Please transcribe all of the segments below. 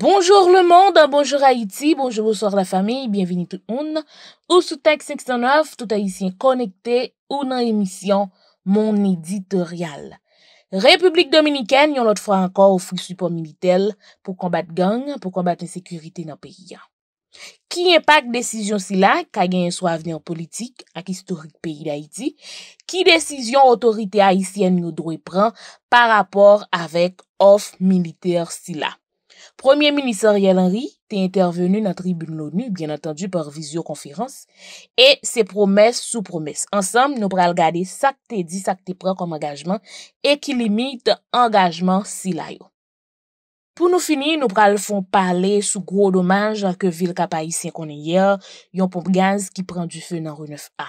Bonjour le monde, bonjour Haïti, bonjour, bonsoir la famille, bienvenue tout le monde. O Soutak 69, tout Haïtien connecté, ou nan emisyon, mon éditorial. République Dominikène yon lot fwa anka ofi supermilitel pou kombat gang, pou kombat l'insécurité nan peyi. Ki impak desisyon sila, kage yon sou aveni an politik ak historik peyi da Haïti, ki desisyon otorite Haïtien yon drouy pran par apor avek of militer sila. Premier minister Yel Henry te intervenu nan tribune louni, byen atendu par vizyo konferans, e se promes sou promes. Ansem, nou pral gade sak te di, sak te pre kom angajman, e ki limite angajman si layo. Pou nou fini, nou pral fon pale sou gro doman jan ke vil kapayi sen konen yer, yon pompe gaz ki pren du fe nan Reneuf A.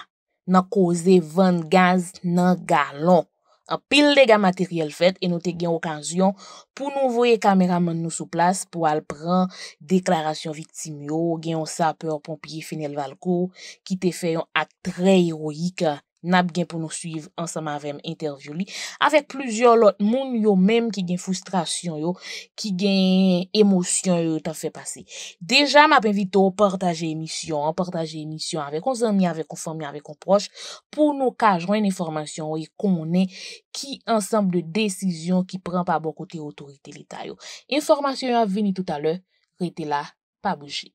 Nan koze 20 gaz nan galon. apil dega materyel fet, e nou te gen okanzyon, pou nou voye kameraman nou sou plas, pou al pran deklarasyon viktim yo, gen yon sapeur pompier Fenel Valko, ki te fe yon ak tre heroik yo, n'a bien pour nous suivre ensemble avec l'interview, avec plusieurs autres moun yo même qui gen frustration yo qui gen émotion yo t'a fait passer déjà m'a invite au partager émission partager émission avec on amis, avec on familles, avec on proche pour nous ka une information et est qui ensemble de décision qui prend pas bon côté autorité l'état yo information a tout à l'heure restez là pas bouger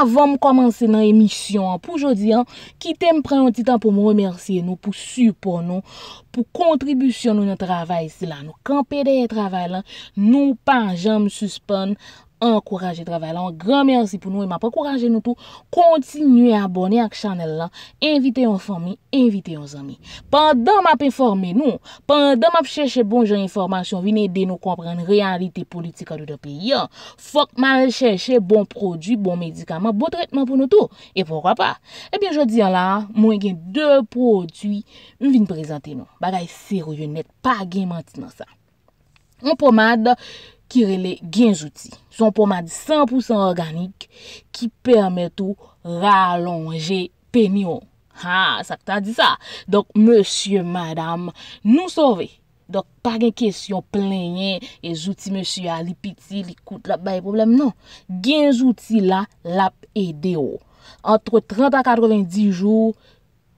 Avonm komanse nan emisyon, pou jodi an, ki te m pre yon titan pou m remersye nou, pou supo nou, pou kontribusyon nou nan travay si la nou. Kan pede yon travay lan, nou pan jan m suspon nou. an kouraje travay lan, gran mersi pou nou e ma pou kouraje nou tou, kontinye abone ak chanel lan, invite yon fami, invite yon zami. Pandan ma pe informe nou, pandan ma pe chèche bon jen informasyon, vini de nou komprene realite politik an ou de pe yon, fok ma chèche bon prodjou, bon medikaman, bon trètman pou nou tou, e poukwa pa. Ebyen jodi an la, mwen gen dè prodjou vini prezante nou, bagay serou yon net, pa gen manti nan sa. Mwen pou mad, ki rele genjouti. Son pouman di 100% organik, ki permet ou ralonge penyon. Ha, sak ta di sa. Donk, monsye, madame, nou sove. Donk, pa gen kesyon plenye, e jouti monsye a li piti, li koute, la baye problem, non. Genjouti la, lap e deyo. Antre 30 a 90 jou,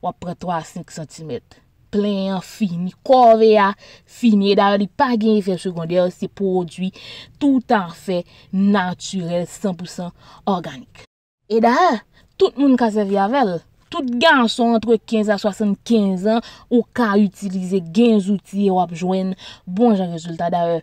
ou apre 3 a 5 cm. plen, fini, kovea, ah, fini, eda ou li pa gen yon fèp sekondè ou se podwi tout an fèp naturel, 100% organik. Eda ou, tout moun kasev yavel, tout gen son entre 15 a 75 an ou ka utilize gen zouti ou apjwen, bon jan rezultat da ou.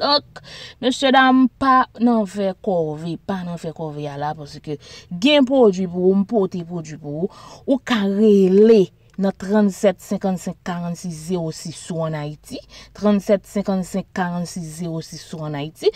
Donk, mèche dam pa nan fè korve, pa nan fè korve ya la, pòsè ke gen pò djibou, mpote pò djibou, ou karele nan 37-55-46-06 sou anayti, 37-55-46-06 sou anayti,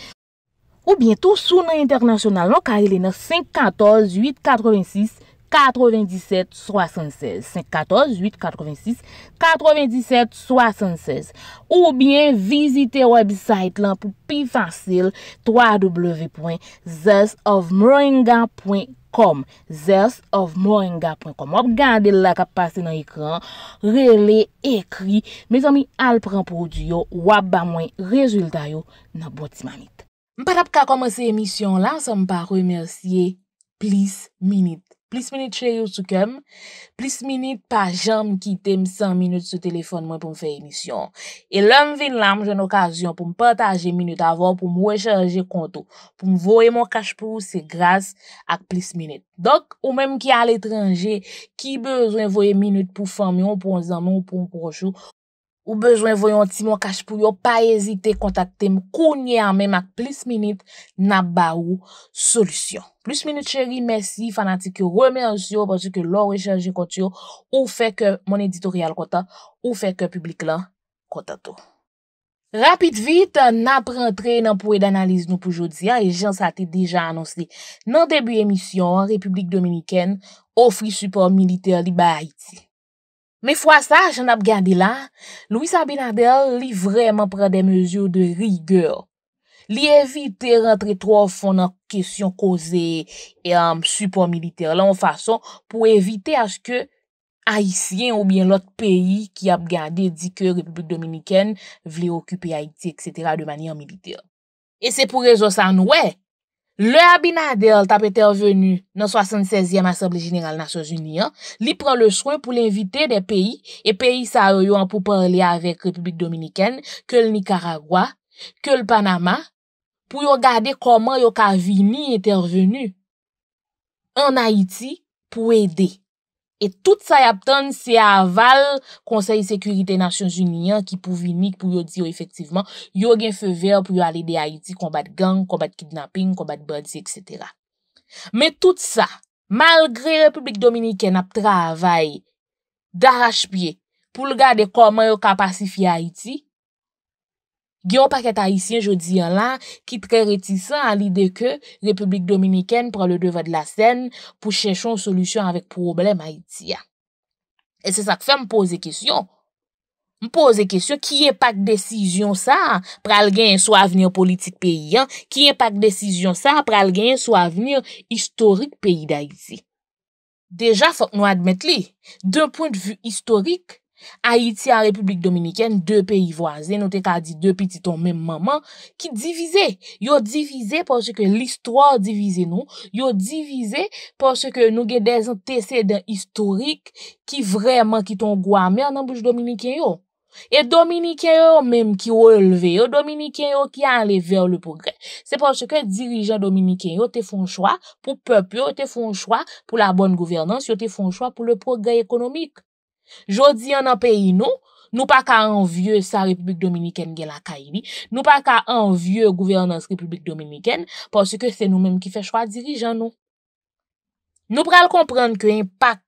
ou bientou sou nan internasyonal nan karele nan 5-14-8-86-06, 9776 514 886 9776 Ou bien, visite website lan pou pi fansil www.thesofmoringa.com www.thesofmoringa.com www.thesofmoringa.com Op gande la ka pase nan ekran rele ekri me zomi al pran pou diyo wap ba mwen rezulta yo nan boti manit. Mpadap ka kome se emisyon lan, se mpa remersiye plis minit. plis minit che yo sou kem, plis minit pa jan m kitem san minit sou telefon mwen pou m fey emisyon. E lan vin lan m jen okasyon pou m pataje minit avon pou m wecharje konto, pou m voye mwen kache pou, se grase ak plis minit. Dok, ou menm ki al etranje, ki bezwen voye minit pou famyon, pou anzaman, pou ankonjou, Ou besoin voyon ti mon kache pou yo, pa hésiter contacter m kounye an même ak plus minute na ba ou solution. Plus minute chérie, merci, fanatique, remercie parce que parce que lor compte ou fait que mon éditorial content ou fait que public lan content. tout vite, vite nap rentre dans pou d'analyse d'analyse nou pou jodi a, déjà ça sa déjà annoncé émission Nan émission République dominicaine offre support militaire li ba Haiti. Me fwa sa, jen ap gade la, Louisa Bin Adel li vreman pren de mezo de rigur. Li evite rentre tro fon an kesyon koze e am supo militer la an fason pou evite aske Haitien ou bien lot peyi ki ap gade di ke Republik Dominikene vle okupe Haiti, etc. de manyan militer. E se pou rezo san wè. Le Abinadel tap etervenu nan 76e Assemble General Nasyoz Uniyan, li pran le chwen pou l'invite de peyi e peyi sa yon pou parli avek Republik Dominiken, ke l'Nikaragua, ke l'Panama, pou yon gade koman yon kavini etervenu an Haiti pou ede. Et tout sa yapton se aval konsey sekurite Nasyon Juniyan ki pou vinik pou yo diyo efektivman, yo gen fe ver pou yo ale de Haiti kombat gang, kombat kidnapping, kombat birdie, etc. Men tout sa, malgre Republik Dominikè nap travay daraj pye pou lga de koman yo kapasifi Haiti, Gyo pa ket Haitien jodi yon lan ki tre retisan an lide ke Republik Dominikèn pran le devad la senn pou chèchon solusyon avèk problem Haitien. E se sak fe m pose kisyon. M pose kisyon ki epak desisyon sa pral gen sou avenir politik peyi an, ki epak desisyon sa pral gen sou avenir istorik peyi da hizi. Deja fok nou admèt li, d'un point vyu istorik, Ha iti a Republik Dominikèn, de peyi voazen, nou te ka di depi ti ton menm manman, ki divize. Yo divize porsè ke l'histoire divize nou, yo divize porsè ke nou ge dezen te sèden istorik ki vreman ki ton gwa mer nan bouj Dominikèn yo. E Dominikèn yo menm ki yo elve yo, Dominikèn yo ki a ale ver le progrè. Se porsè ke dirijan Dominikèn yo te fon chwa pou pöp yo, te fon chwa pou la bonn gouvernans, yo te fon chwa pou le progrè ekonomik. Jodi an an peyi nou, nou pa ka an vie sa Republik Dominiken gen la kaini, nou pa ka an vie gouvernance Republik Dominiken, porsi ke se nou menm ki fe chwa dirijan nou. Nou pral komprende ke impak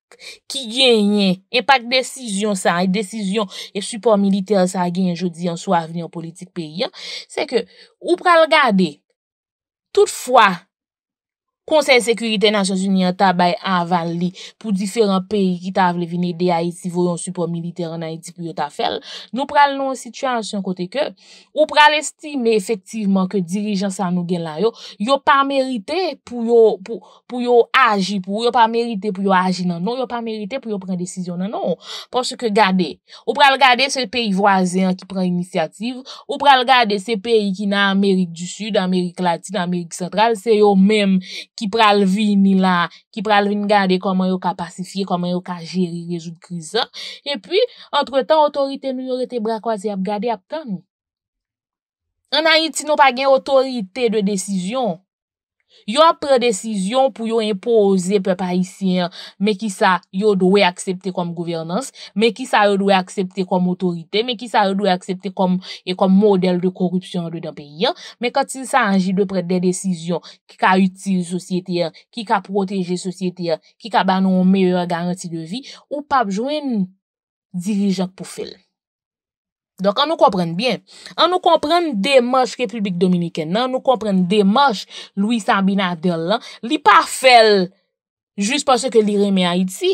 ki genyen, impak desisyon sa, et desisyon et support militer sa genyen jodi an sou aveni an politik peyi an, se ke ou pral gade, toutfwa, konseil sekurite nan Sosuniyan tabay aval li pou diferant peyi ki tavle vine de a iti voyon supermiliter an a iti pou yo ta fel, nou pral nou an situasyon kote ke, ou pral estime efektiveman ke dirijans an nou gen lan yo, yo pa merite pou yo aji, pou yo pa merite pou yo aji nan non, yo pa merite pou yo pren desisyon nan non, non. porske gade, ou pral gade se peyi voazen ki pren inisyative, ou pral gade se peyi ki nan Amerik du Sud, Amerik Latine, Amerik Sentral, se yo menm, Ki pralvi ni la, ki pralvi ni gade koman yo ka pasifiye, koman yo ka jeri rejou kriza. E pi, entre tan, otorite nou yore te bra kwa zi ap gade ap tan. An a yi ti nou pa gen otorite de desisyon. Yon pre-desisyon pou yon impo ose pe parisyen, me ki sa yon dwe aksepte kom gouvernans, me ki sa yon dwe aksepte kom otorite, me ki sa yon dwe aksepte kom model de korupsyon de dan pe yon, me katil sa anji de pre-desisyon ki ka utile sosyete, ki ka proteje sosyete, ki ka banon mèye garanti de vi, ou pap jwen dirijak pou fel. Donk an nou komprenn byen, an nou komprenn de mosh Republik Dominiken nan, an nou komprenn de mosh Louis Sabina Adel lan, li pa fel jous pa se ke li reme Haiti,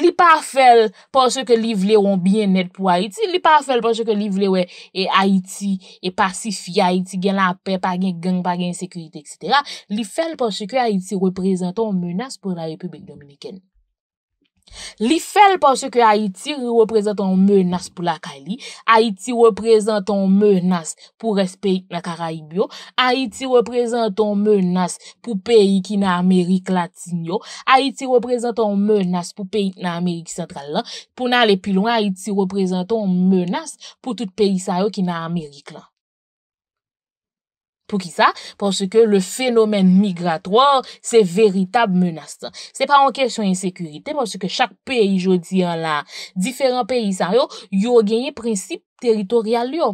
li pa fel pa se ke li vle ouen byen net pou Haiti, li pa fel pa se ke li vle ouen et Haiti, et pacifi Haiti, gen la pe, pa gen gang, pa gen sekurite, etc. Li fel pa se ke Haiti reprezenton menas pou la Republik Dominiken. Li fel panche ke Haiti reprezenton menas pou la Kali, Haiti reprezenton menas pou respeit nan Karaibyo, Haiti reprezenton menas pou peyi ki nan Amerik Latinyo, Haiti reprezenton menas pou peyi ki nan Amerik Sentral lan, pou nan le pi loin, Haiti reprezenton menas pou tout peyi sayo ki nan Amerik lan. Pou ki sa? Pon se ke le fenomen migratoir se veritab menas sa. Se pa an kesyon insekurite, pon se ke chak peyi jo diyan la, diferent peyi sa yo, yo genye prinsip teritorial yo.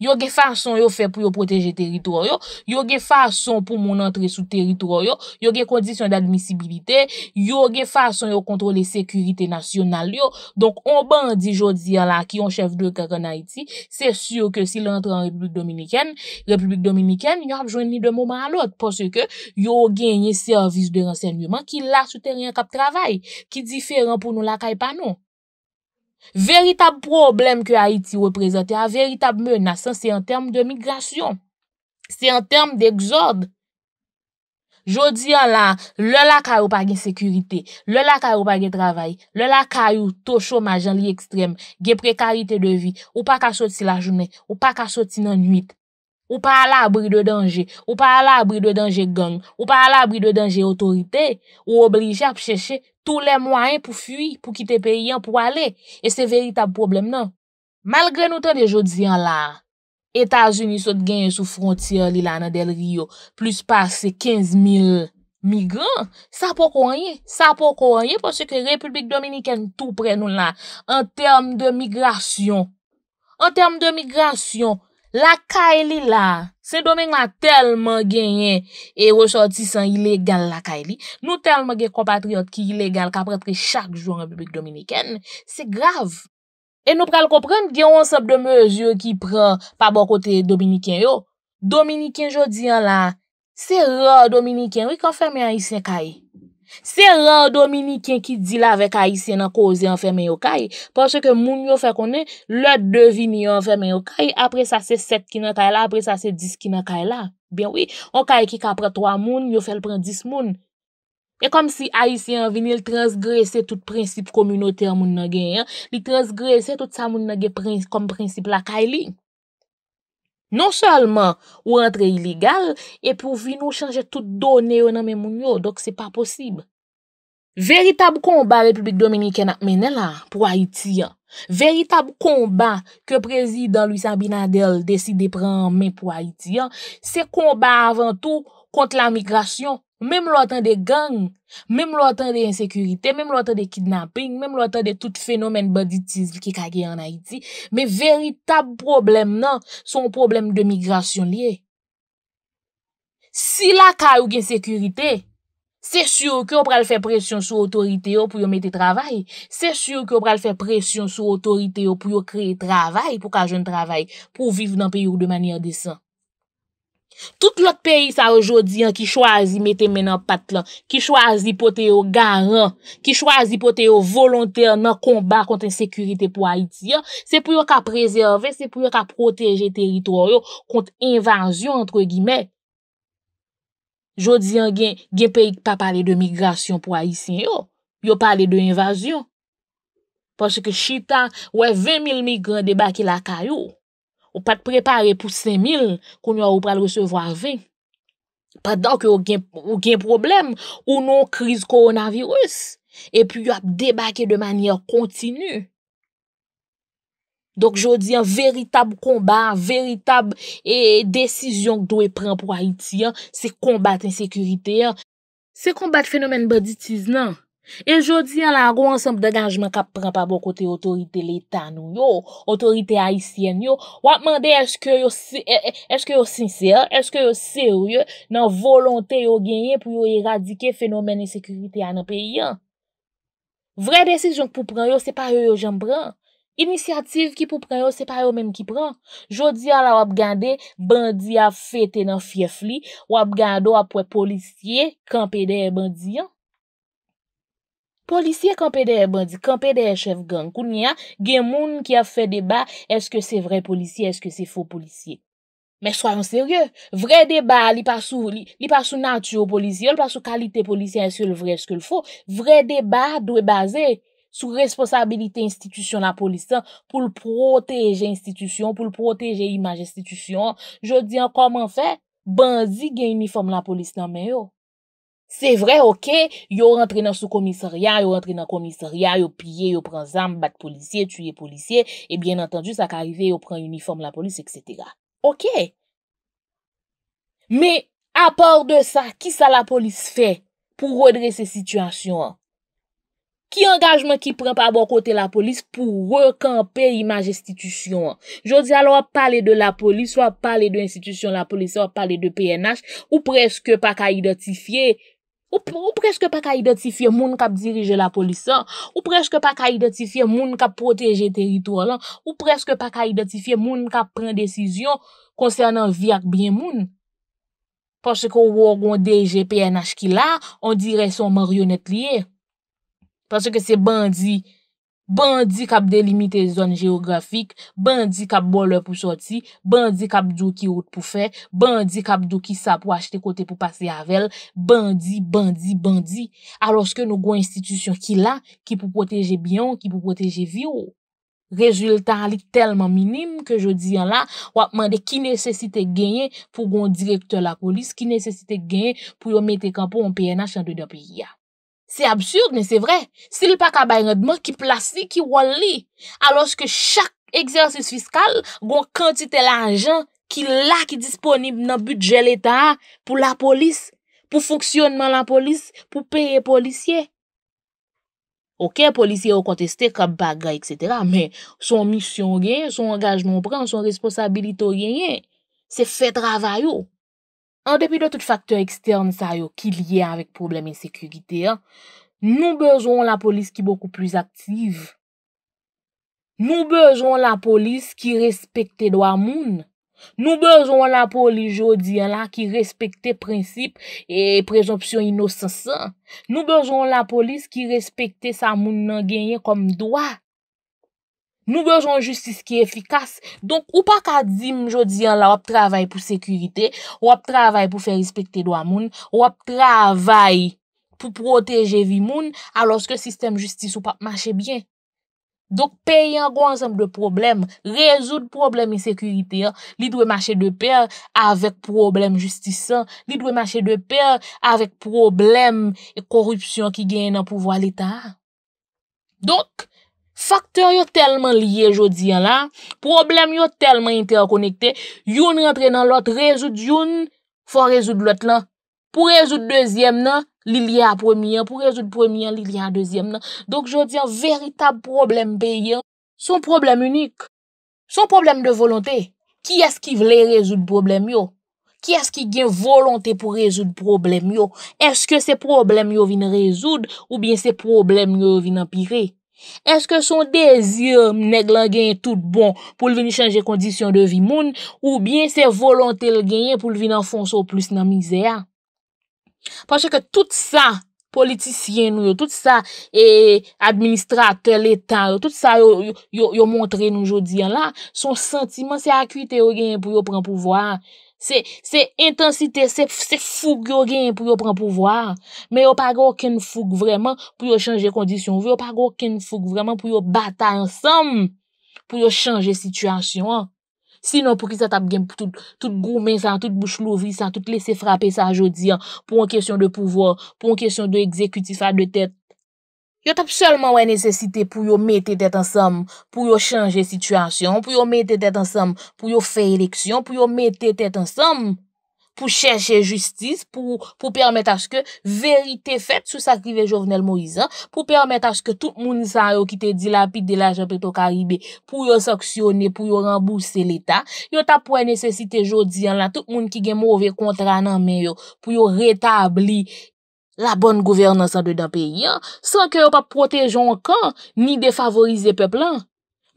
Yo ge fason yo fe pou yo proteje teritoryo, yo ge fason pou moun entre sou teritoryo, yo ge kondisyon d'admisibilite, yo ge fason yo kontrole sekurite nasyonal yo. Donk, on ban di jodi ala ki yon chev de kakon Haiti, se syo ke si l'entre an Republik Dominikene, Republik Dominikene yon ap jwen ni de mouman anot. Pwosye ke, yo genye servis de rensenyoman ki la sou teryen kap travay, ki diferan pou nou la kay pa nou. Véritable problème que Haïti représente, la véritable menace, hein. c'est en termes de migration. C'est en termes d'exode. Jodi dis, la, le la a pa gen sécurité, travail. la kayou pa gen travail, le la en chômage extrême, li ekstrem, a précarité de vie, ou pas ka sortir la journée, ou pas ka dans la nuit, Ou pa ala abri de denje, ou pa ala abri de denje gang, ou pa ala abri de denje otorite, ou oblige ap cheche tou le mwaen pou fwi, pou kite pe yon pou ale. E se veritab problem nan. Malgre nou ten de jodi an la, Etasuni sot genye sou frontiyon li la nan del Rio, plus pase 15 mil migran, sa pou kwenye, sa pou kwenye, pou se ke Republik Dominiken tou pre nou la, an term de migrasyon, an term de migrasyon, La kaeli la, se domen la telman genye e wosotisan ilegal la kaeli, nou telman gen kompatriot ki ilegal ka prepre chak joun republik dominiken, se grav. E nou pral kopren gen wonsop de mezyon ki pran pa bon kote dominiken yo. Dominiken jodi an la, se ro dominiken, wik konfermen yon isen kaeli. Se rao domini ken ki di la vek Aisyen an koze an feme yo kay, pa chè ke moun yo fe konen, le devini an feme yo kay, apre sa se 7 ki nan kay la, apre sa se 10 ki nan kay la. Ben wè, an kay ki kapre 3 moun, yo fel pren 10 moun. E kom si Aisyen vini l transgrese tout prinsip kominote an moun nage, li transgrese tout sa moun nage kom prinsip la kay li. Non salman ou rentre iligal, e pou vi nou chanje tout done yo nan men moun yo, dok se pa posib. Veritab komba Republik Dominikena menen la pou Haitian. Veritab komba ke prezident Louis Sabinadel deside premen pou Haitian, se komba avantou kont la migrasyon. Mèm lò tan de gang, mèm lò tan de insekurite, mèm lò tan de kidnapping, mèm lò tan de tout fenomen baditis li ki kage an Haiti, mèm veritab problem nan son problem de migrasyon li e. Si la ka ou gen sekurite, se syou ki ou pral fè presyon sou otorite yo pou yo mette travay, se syou ki ou pral fè presyon sou otorite yo pou yo kreye travay pou ka jen travay pou viv nan peyo de manye desan. Tout lòt peyi sa yo jodi an ki chwazi mette men an pat lan, ki chwazi pote yo garan, ki chwazi pote yo volontèr nan komban konten sekurite pou Haiti an, se pou yo ka prezerve, se pou yo ka proteje teritor yo konten invajyon, entre gimè. Jodi an gen, gen peyi pa pale de migrasyon pou Haitien yo, yo pale de invajyon. Pwese ke Chita, wè 20.000 migrans debakil akay yo. Ou pat prepare pou 5.000 kon yo a ou pral resevwa ve. Pat dan ki ou gen problem ou nou kriz non koronavirus. E pi yo ap debake de manyan kontinu. Donk jodi an veritab kombat, veritab e desisyon kdo e pren pou Haiti ya, se kombat ensekurite ya. Se kombat fenomen baditis nan. E jodi an la rou ansemp de ganjman kap pran pa bo kote otorite letan nou yo, otorite haisyen yo, wap mande eske yo sincer, e, eske yo serye nan volonte yo genye pou yo eradike fenomen e sekurite an an peyi an. Vre desi jonk pou pran yo se pa yo yo jem pran. Inisiativ ki pou pran yo se pa yo menm ki pran. Jodi an la wap gande bandi a fete nan fief li, wap gando apwe polisye, kampede e bandi an. Polisye kompe de bandi, kompe de chef gang, kou ni a gen moun ki a fe deba eske se vre polisye, eske se fo polisye. Men swa an serye, vre deba li pa sou natyo polisye, li pa sou kalite polisye, eske le vre eske le fo. Vre deba dwe baze sou responsabilite institisyon la polisyan pou l proteje institisyon, pou l proteje imaj institisyon. Je di an koman fe, bandi gen uniform la polisyan men yo. Se vre, ok, yo rentre nan sou komisaryan, yo rentre nan komisaryan, yo pye, yo pren zanm, bat polisye, tuye polisye, e bien entenju sa ka rive, yo pren uniform la polis, etc. Ok. Me, apor de sa, ki sa la polis fe pou rodre se sitwasyon? Ki engajman ki pren pa bon kote la polis pou rekampè imajestitisyon? Jodi alwa pale de la polis, wap pale de institisyon la polis, wap pale de PNH, Ou preske pa ka identifiye moun kap dirije la polisa? Ou preske pa ka identifiye moun kap proteje teritour lan? Ou preske pa ka identifiye moun kap pren desisyon konsernan vyak byen moun? Pase ke ou wogon DGPNH ki la, on dire son maryonet liye. Pase ke se bandi... Bandi kap delimite zon geografik, bandi kap bole pou soti, bandi kap dou ki out pou fe, bandi kap dou ki sa pou achete kote pou pase avel, bandi, bandi, bandi. A loske nou gwen institusyon ki la, ki pou proteje bion, ki pou proteje vyo. Rezultat li telman minim ke jo diyan la, wakman de ki nesesite genye pou gwen direkter la kolis, ki nesesite genye pou yo mete kapon pou yon PNH an do do piya. Se absurde men se vre, se li pa kaba yon dman ki plasi ki wali alos ke chak egzersis fiskal gon kantite la anjan ki la ki disponib nan budget l'Etat pou la polis, pou fonksyonman la polis, pou peye polisye. Ok, polisye yo konteste kaba gwa etc. men son misyon gen, son angajmon pren, son responsabilito gen, se fe travayo. An depi de tout faktor ekstern sa yo ki liye avik problem insekurite, nou bejoun la polis ki beaucoup plus aktive. Nou bejoun la polis ki respekte do amoun. Nou bejoun la polis jo diya la ki respekte prinsip e prejoption inosensan. Nou bejoun la polis ki respekte sa amoun nan genye kom doa. Nou bejon justice ki efikas. Donk, ou pa kat zim jodi an la, wap travay pou sekurite, wap travay pou fe respekte doa moun, wap travay pou proteje vi moun, aloske sistem justice ou pa mache bien. Donk, pey an gwan zem de problem, rezout problem e sekurite, li dwe mache de pey avèk problem justice, li dwe mache de pey avèk problem e korupsyon ki gen an pou voa l'Etat. Donk, Faktor yo telman liye jodi an la, problem yo telman interkonekte, yon rentre nan lot, rezout yon, fa rezout lot lan. Po rezout dezyem nan, li liye a premiyan, po rezout premiyan, li liye a dezyem nan. Donk jodi an, veritab problem pe yon, son problem unik, son problem de volonté. Ki eski vle rezout problem yo? Ki eski gen volonté pou rezout problem yo? Eske se problem yo vin rezout ou bin se problem yo vin empire? Eske son dezye mne glan gen tout bon pou l vini chanje kondisyon de vi moun ou bien se volonte l genye pou l vini anfonso plus nan mizè. Pache ke tout sa politisyen nou yo, tout sa e administrate l etat, tout sa yo montre nou jodi an la, son sentimen se akwite yo genye pou yo pren pouvoar. Se intensite, se foug yo gen pou yo pran pouvoar. Me yo pa go ken foug vreman pou yo chanje kondisyon. Ve yo pa go ken foug vreman pou yo bata ansam pou yo chanje sitwasyon. Sinon pou ki sa tap gen pou tout gounmen, san tout bouchlouvri, san tout lese frape sa jodi, pou an kesyon de pouvoar, pou an kesyon de ekzekutifa de tèt. yo tap selman wè nesesite pou yo mette tèt ansam pou yo chanje situasyon, pou yo mette tèt ansam pou yo fè eleksyon, pou yo mette tèt ansam pou chèche justice, pou pou permèt aske verite fèt sou sakrive Jovenel Moïse, pou permèt aske tout moun san yo ki te dilapit de la jèpe to karibè, pou yo saksyonè, pou yo rembouse l'État, yo tap wè nesesite jò diyan la tout moun ki gen mouve kontran nan men yo, pou yo retabli, la bonn gouverna sa de da peyi an, san ke yo pa protejon kan, ni defavorize pepl an.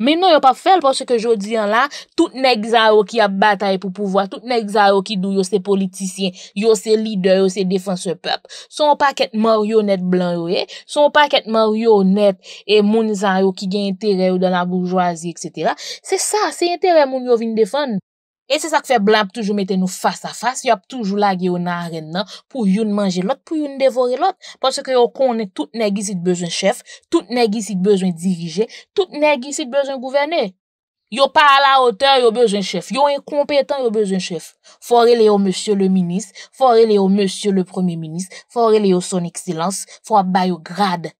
Men nou yo pa fel, porsè ke jodi an la, tout nek zaro ki a batay pou pouvoi, tout nek zaro ki dou yo se politisyen, yo se lider, yo se defanse pepl. Son pa ket mor yonet blan we, eh, son pa ket mor yonet e moun zaro ki gen interè ou dan la bourgeoisie, etc. Se sa, se interè moun yo vin defan. E se sa k fe blan pou toujou meten nou fas a fas, yo pou toujou la ge yo nan aren nan, pou yon manje lot, pou yon devore lot, pwase ke yo konen tout negi si te bezwen chef, tout negi si te bezwen dirije, tout negi si te bezwen gouverne. Yo pa la ote, yo bezwen chef. Yo en kompetan, yo bezwen chef. Fori le yo monsye le minis, fori le yo monsye le premi minis, fori le yo son eksilans, fori ba yo grad.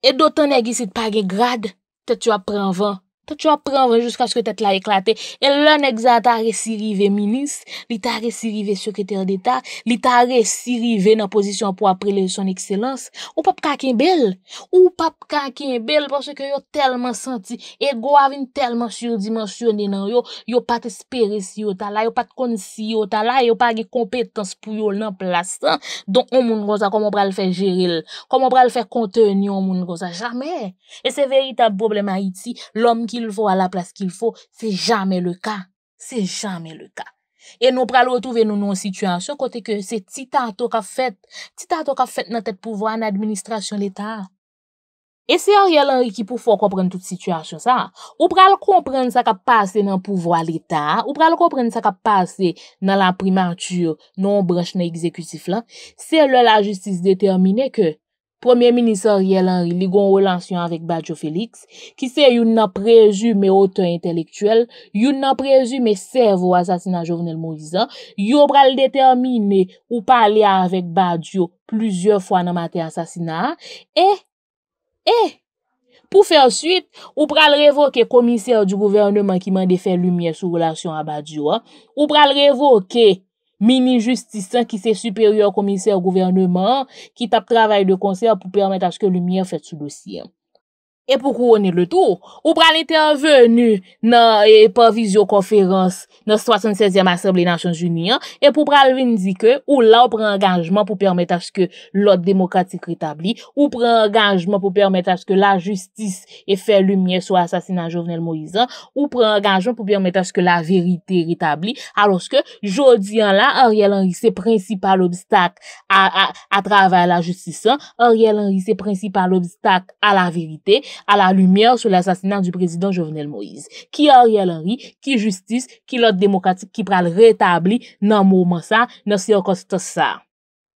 E dotan negi si te page grad, te tyo apre anvan. ta t'yon preve jiska sko t'et la eklate. E lè nèk zan ta resirive minis, li ta resirive sekreter d'Etat, li ta resirive nan pozisyon pou aprele son ekselans. Ou pap kakin bel? Ou pap kakin bel porsè ke yo telman santi ego avin telman surdimensionnen nan yo, yo pat espere si yo tala, yo pat kon si yo tala, yo pa ge kompetans pou yo nan plasan, don ou moun goza komon pral fè jiril, komon pral fè konten yon moun goza. Jamè! E se veritab problem a iti, l'om ki ki l fò a la plas ki l fò, se jame le ka. Se jame le ka. E nou pral wotouve nou nou situasyon, kote ke se titan to ka fet, titan to ka fet nan tèt pouvo an administrasyon l'Etat. E se a riyal an ki pou fò kompren tout situasyon sa, ou pral kompren sa ka pase nan pouvo an l'Etat, ou pral kompren sa ka pase nan la primantur, nan branche nan ekzekutif la, se lè la justis détermine ke Premier minisor Yel Henry ligon ou lansyon avèk Badiou Félix, ki se yon nan prezume ote intelektuel, yon nan prezume servou asasina jounel moudizan, yon pral determine ou pale avèk Badiou plüzyon fwa nan mate asasina, e, e, pou fè ansuit, ou pral revoke komisèr di gouvernement ki mande fè lumiè sou relasyon avèk Badiou, ou pral revoke... mini-justisan ki se superior komise ou gouvernement, ki tap travay de konser pou permèt aske lumiè fèt sou dosyen. E pou kouwone le tou, ou pran l'intervenu nan epavizyo konferans nan 76e Assemblée des Nations Unies, e pou pran l'indike ou la ou pran engajman pou permette aske lot demokratik retabli, ou pran engajman pou permette aske la justice e fè lumiè sou asasinan Jovenel Moïse, ou pran engajman pou permette aske la verite retabli, aloske jodi an la, a riel anri se prinsipal obstak a travè la justice, a riel anri se prinsipal obstak a la verite, a la lumièr sou l'assasinat du prezidant Jovenel Moïse. Ki a ori al ori, ki justice, ki lot demokratik ki pral retabli nan mou monsa, nan si yo kostos sa.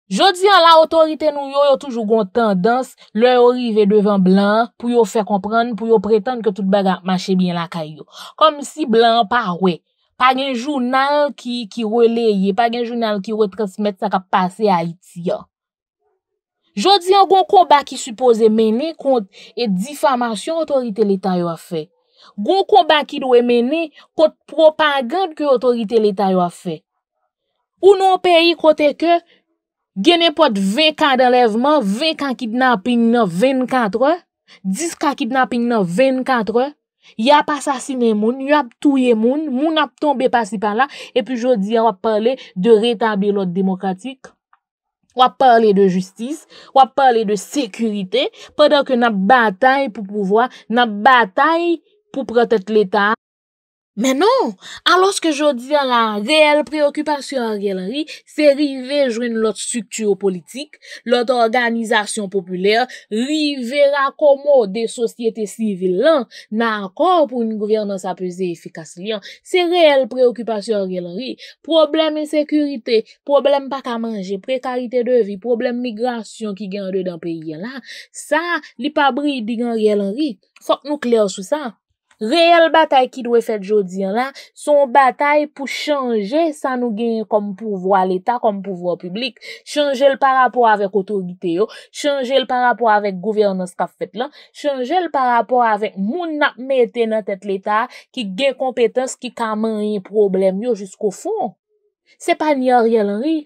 Jodi an la otorite nou yo yo toujou goun tendans, le ori ve devan blan pou yo fe kompran, pou yo pretan ke tout bagat mache bien la kayo. Kom si blan parwe, pa gen jounal ki releye, pa gen jounal ki wetrasmet sa ka pase a iti yo. Jodi an goun konba ki suppose mene kont e difamasyon otorite l'Etat yo a fe. Goun konba ki do e mene kont propagande ki otorite l'Etat yo a fe. Ou nou peyi kont e ke genen pot 20 kan de alevman, 20 kan kidnaping nan 24 an, 10 kan kidnaping nan 24 an, y ap asasine moun, y ap touye moun, moun ap tombe pasi pa la, epi jodi a wap pale de retabli lot demokratik. Ou ap pale de justice, ou ap pale de sekurite, padan ke nan batay pou pouvoi, nan batay pou protet l'Etat. Menon, alos ke jote ve la reel preokupasyon an gelan ri, se ri ve jwen lout strukturo politik, lout organizasyon populer, ri ve la komo de sosyete sivil lan nan akor pou ni governan sa peze efikasyon. Se reel preokupasyon an gelan ri, probleme sekurite, probleme pata manje, prekarite de vi, probleme migrasyon ki gen de dan peyi gen lan, sa li pa bri di gen an gelan ri, fok nou kler sou sa. Reel batay ki dwe fet jodi an la, son batay pou chanje sa nou genye kom pouvo a l'Etat, kom pouvo a publik. Chanje l parapo avek otogite yo, chanje l parapo avek gouvernos ka fet lan, chanje l parapo avek moun ap mette nan tet l'Etat ki gen kompetens ki kamen yon problem yo jiskou fon. Se pa ni a riyel ri.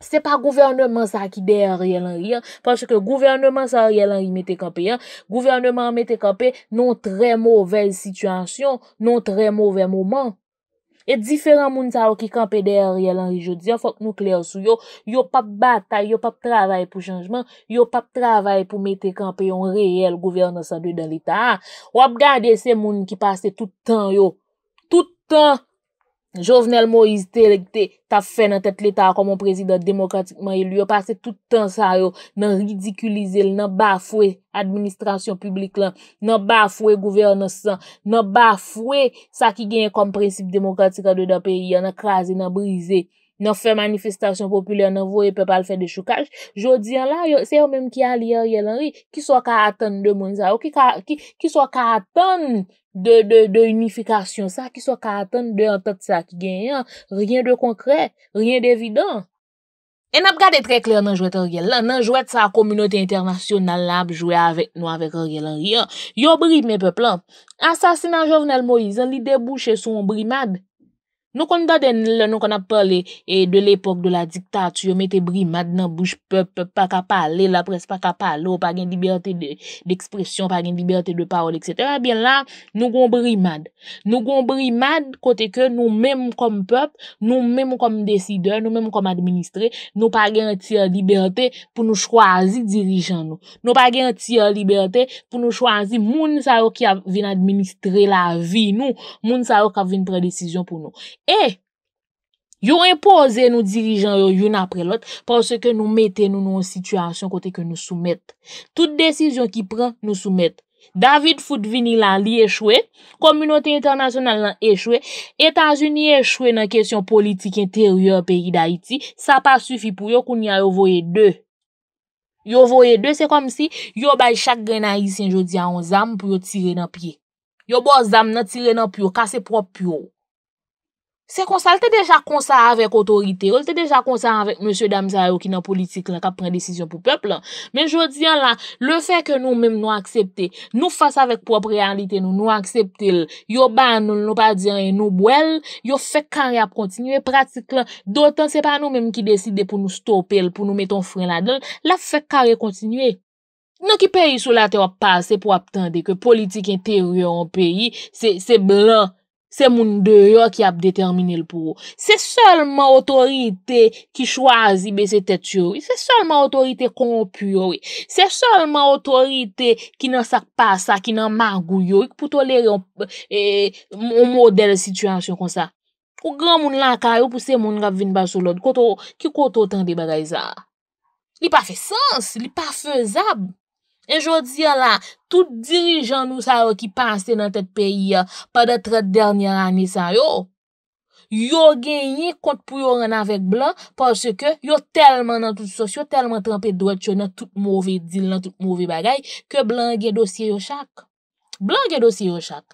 Se pa gouvernement sa ki dey a riyel an riyen, pwase ke gouvernement sa riyel an riyen mette kampe, gouvernement mette kampe non tre mouvel situasyon, non tre mouvel mouman. E diferan moun sa wak ki kampe dey a riyel an riyen, fok nou kler sou yo, yo pap batay, yo pap travay pou chanjman, yo pap travay pou mette kampe yon riyel gouvernement sa dey dan lita. Wap gade se moun ki pase tout tan yo, tout tan yo. Jovenel Moïse te elekte, ta fè nan tèt l'Etat komon prezident demokratikman, yon yon pase toutan sa yo nan ridikulize, nan bafwe administrasyon publik lan, nan bafwe gouvernosan, nan bafwe sa ki genye kom prezident demokratikman de da peyi, yon akraze, yon abrize. nan fe manifestasyon populer, nan vwe pe pal fe de choukaj, jodi an la, se yo menm ki a li a riyelan ri, ki so ka atan de monza, ki so ka atan de unifikasyon sa, ki so ka atan de an tat sa ki genyan, riyen de konkre, riyen de vidan. En ap gade tre kler nan jwet a riyelan, nan jwet sa kominoti internasyon nan lab jwe avèk nou avèk a riyelan ri, yo bri mè pe plan, asasinan jovnel Moïse, an li debouche sou an bri mad, Nou kon da den lè, nou kon ap pale e de l'epok de la diktatü, yo mette brimad nan bouj pep, pep pa kapal, lè la pres pa kapal, lè ou pa gen libertè d'ekspresyon, pa gen libertè de parol, etc. Ben la, nou gon brimad. Nou gon brimad kote ke nou mèm kom pep, nou mèm kom desideur, nou mèm kom administre, nou pa gen tir libertè pou nou chwazi dirijan nou. Nou pa gen tir libertè pou nou chwazi moun sa yo ki avin administre la vi nou, moun sa yo ki avin predesisyon pou nou. E, yo impose nou dirijan yo yon apre lot Pon se ke nou mette nou nou sitwasyon kote ke nou soumet Tout desisyon ki pran, nou soumet David Foudvini lan li echwe Komunote internasyonal lan echwe Etanjouni echwe nan kesyon politik interior peyi da iti Sa pa sufi pou yo koun ya yo voye 2 Yo voye 2 se kom si Yo bay chak gena isen jodi an o zam pou yo tire nan pie Yo bo o zam nan tire nan piyo, kase propi yo Se konsalte deja konsal avèk otorite, se konsalte deja konsal avèk M. Damzayou ki nan politik la kap pren desisyon pou pepl la. Men jodi an la, le fèk nou mèm nou aksepte, nou fase avèk prop realite nou, nou aksepte yo ban nou, nou pa diyan, nou bwèl, yo fèk kare ap kontinye pratik la, dotan se pa nou mèm ki deside pou nou stopel, pou nou meton fren la don, la fèk kare kontinye. Nou ki peyi sou la te wap pase pou aptande ke politik interyo an peyi, se blan Se moun de yo ki ap determine l pou yo. Se solman otorite ki chwazi be se tet yo. Se solman otorite konpuyo yo. Se solman otorite ki nan sakpa sa, ki nan magou yo. Yon pou tolere e, yon model situasyon kon sa. Ou gran moun lanka yo pou se moun rap vin baso lòd. Ki koto tan de bagay za? Li pa fe sens, li pa fe zab. E jodi ya la, tout dirijan nou sa yo ki pase nan tet peyi ya pa detre dernyan ane sa yo, yo genye kont pou yo rana vek blan parce ke yo telman nan tout sosyo, telman trempè dwech yo nan tout mouve dil, nan tout mouve bagay, ke blan gen dosye yo chak. Blan gen dosye yo chak.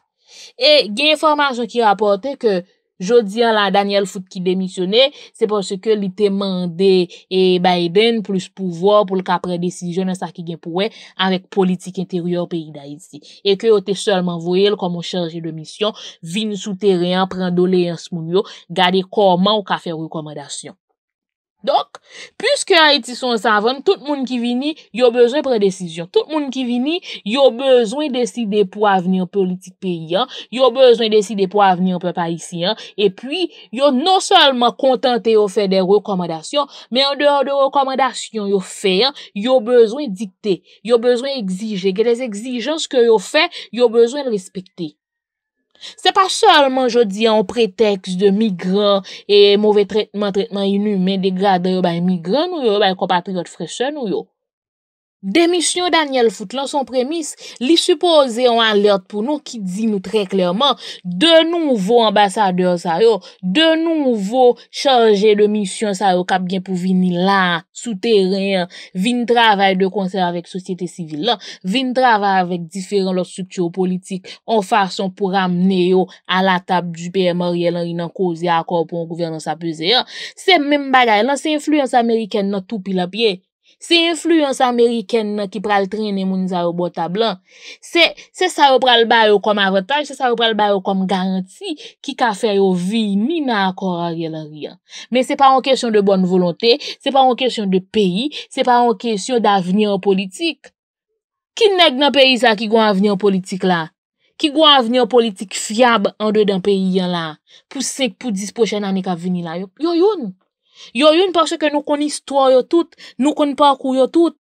E gen informasyon ki rapote ke... Jodi an la Daniel Fouk ki demisyone, se pwese ke li temande e Biden plus pouvor pou l ka pre-desisyon an sa ki genpouwe anvek politik interior peyi da yisi. E ke yo te solman voyel koman chanje de misyon, vin sou teryen, pren do le yans moun yo, gade koman ou ka fe rekomendasyon. Donk, pwiske ha iti son savon, tout moun ki vini, yo bezwen pre-desisyon. Tout moun ki vini, yo bezwen deside pou avenir politik peyi, yo bezwen deside pou avenir pre-parisyen. E pwi, yo non salman kontante yo fè de rekomandasyon, men an dewa de rekomandasyon yo fè, yo bezwen dikte, yo bezwen egzije. Ge dez egzijans ke yo fè, yo bezwen respekte. Se pa salman jodi an preteks de migran E mouve tretman tretman inu Men degra de yo bay migran nou yo Bay compatriot frese nou yo Demisyon Daniel Foot lan son premis, li supose yon alert pou nou ki di nou tre klerman, de nouvo ambasadeur sa yo, de nouvo chanje de misyon sa yo kap gen pou vini la, sou teren, vini travay de konser avèk sosyete sivil la, vini travay avèk diferent lò soutyo politik, an fason pou ramne yo a la tab du PM or ye lan rin an kozi akor pou an gouvernan sa pese. Se men bagay lan, se influence Ameriken nan tout pi la piey, Se influence Ameriken na ki pral trene moun za yo bota blan, se sa yo pral bayo kom avataj, se sa yo pral bayo kom garanti ki ka fè yo vi, mi nan akor a rye lan ryan. Men se pa an kesyon de bon volonté, se pa an kesyon de peyi, se pa an kesyon d'avenye an politik. Ki neg nan peyi sa ki gwa avenye an politik la? Ki gwa avenye an politik fiyab an de dan peyi yan la? Pou se, pou dis pochen ane ka vini la? Yo yon! Yo yon porsye ke nou koni sto yo tout, nou koni parkou yo tout,